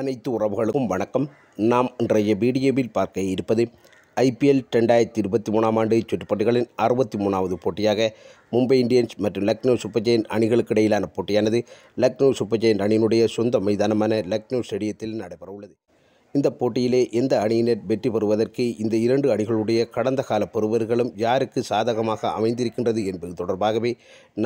அனைத்து உறவுகளுக்கும் வணக்கம் நாம் இன்றைய வீடியோவில் பார்க்க இருப்பது ஐபிஎல் ரெண்டாயிரத்தி இருபத்தி மூணாம் ஆண்டு சுற்றுப்பட்டுகளின் அறுபத்தி மூணாவது போட்டியாக மும்பை இந்தியன்ஸ் மற்றும் லக்னோ சூப்பர் ஜெயின் அணிகளுக்கு இடையிலான போட்டியானது லக்னோ சூப்பர் ஜெயின் அணியினுடைய சொந்த மைதானமான லக்னோ ஸ்டேடியத்தில் நடைபெறவுள்ளது இந்த போட்டியிலே எந்த அணியினர் வெற்றி பெறுவதற்கு இந்த இரண்டு அணிகளுடைய கடந்த கால பெறுவர்களும் யாருக்கு சாதகமாக அமைந்திருக்கின்றது என்பது தொடர்பாகவே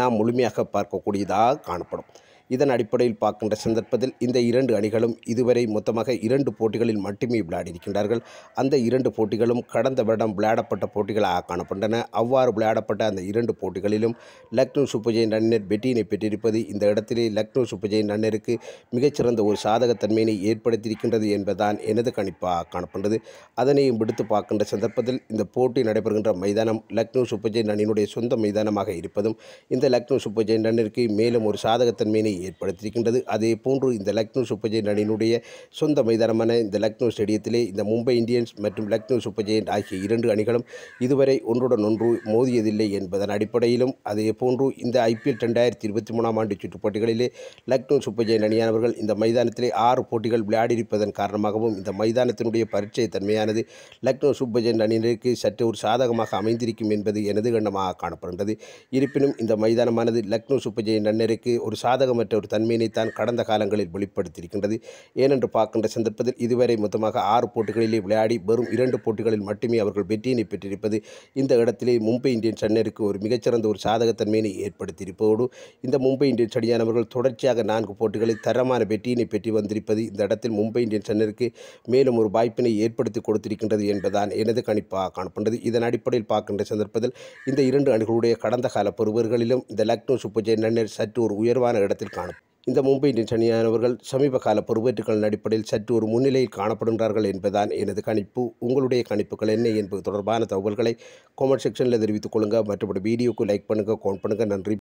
நாம் முழுமையாக பார்க்கக்கூடியதாக காணப்படும் இதன் அடிப்படையில் பார்க்கின்ற சந்தர்ப்பத்தில் இந்த இரண்டு அணிகளும் இதுவரை மொத்தமாக இரண்டு போட்டிகளில் மட்டுமே விளையாடியிருக்கின்றார்கள் அந்த இரண்டு போட்டிகளும் கடந்த வருடம் விளையாடப்பட்ட போட்டிகளாக காணப்பட்டன அவ்வாறு விளையாடப்பட்ட அந்த இரண்டு போட்டிகளிலும் லக்னோ சூப்பர் ஜெயின் ரன்னர் பெட்டியினை பெற்றிருப்பது இந்த இடத்திலே லக்னோ சூப்பர் ஜெயின் ரன்னருக்கு மிகச்சிறந்த ஒரு சாதகத்தன்மையினை ஏற்படுத்தியிருக்கின்றது என்பதுதான் எனது கணிப்பாக காணப்பட்டது அதனையும் விடுத்து பார்க்கின்ற சந்தர்ப்பத்தில் இந்த போட்டி நடைபெறுகின்ற மைதானம் லக்னோ சூப்பர் ஜெயின் ரன்னினுடைய சொந்த மைதானமாக இருப்பதும் இந்த லக்னோ சூப்பர் ஜெயின் ரன்னிற்கு மேலும் ஒரு சாதகத்தன்மையினை ஏற்படுத்தியிருக்கின்றது அதே போன்று இந்த லக்னோ சூப்பர் ஜெயின் அணியினுடைய சொந்த மைதானமான இந்த லக்னோ ஸ்டேடியத்திலே இந்த மும்பை இந்தியன்ஸ் மற்றும் லக்னோ சூப்பர் ஜெயின் ஆகிய இரண்டு அணிகளும் இதுவரை ஒன்றுடன் ஒன்று மோதியதில்லை என்பதன் அடிப்படையிலும் அதே போன்று இந்த ஐபிஎல் ரெண்டாயிரத்தி இருபத்தி மூணாம் ஆண்டு சுற்றுப்போட்டிகளிலே லக்னோ சூப்பர் ஜெயின் அணியானவர்கள் இந்த மைதானத்திலே ஆறு போட்டிகள் விளையாடியிருப்பதன் காரணமாகவும் இந்த மைதானத்தினுடைய பரீட்சை தன்மையானது லக்னோ சூப்பர் ஜெயின் அணியினருக்கு சற்று ஒரு சாதகமாக அமைந்திருக்கும் என்பது எனது கண்டமாக காணப்படுகின்றது இருப்பினும் இந்த மைதானமானது லக்னோ சூப்பர் ஜெயின் அணியினருக்கு ஒரு சாதகமற்ற பெற்ற ஒரு தன்மையினை தான் கடந்த காலங்களில் வெளிப்படுத்தியிருக்கின்றது ஏனென்று பார்க்கின்ற சந்தர்ப்பத்தில் இதுவரை மொத்தமாக ஆறு போட்டிகளிலே விளையாடி வெறும் இரண்டு போட்டிகளில் மட்டுமே அவர்கள் வெற்றியினை பெற்றிருப்பது இந்த இடத்திலே மும்பை இந்தியன்ஸ் அண்ணருக்கு ஒரு மிகச்சிறந்த ஒரு சாதகத்தன்மையினை ஏற்படுத்தியிருப்பதோடு இந்த மும்பை இந்தியன்ஸ் அணியானவர்கள் தொடர்ச்சியாக நான்கு போட்டிகளில் தரமான வெற்றியினை பெற்றி வந்திருப்பது இந்த இடத்தில் மும்பை இந்தியன்ஸ் அண்ணருக்கு மேலும் ஒரு வாய்ப்பினை ஏற்படுத்தி கொடுத்திருக்கின்றது என்பதுதான் எனது கணிப்பாக காணப்பட்டது இதன் அடிப்படையில் பார்க்கின்ற சந்தர்ப்பத்தில் இந்த இரண்டு அணிகளுடைய கடந்த கால பெறுவர்களிலும் இந்த லக்னோ சுப்பர் ஜெயின் சற்று ஒரு உயர்வான இடத்தில் காணப்படும் இந்த மும்பை இந்தியன்ஸ் அணியானவர்கள் சமீப கால பொறுப்பேற்றுக்களின் அடிப்படையில் சற்று ஒரு முன்னிலையில் காணப்படுகிறார்கள் என்பதுதான் எனது கணிப்பு உங்களுடைய கணிப்புகள் என்ன என்பது தொடர்பான தகவல்களை காமெண்ட் செக்ஷனில் தெரிவித்துக் கொள்ளுங்கள் மற்றபடி வீடியோக்கு லைக் பண்ணுங்கள் கோன் பண்ணுங்கள் நன்றி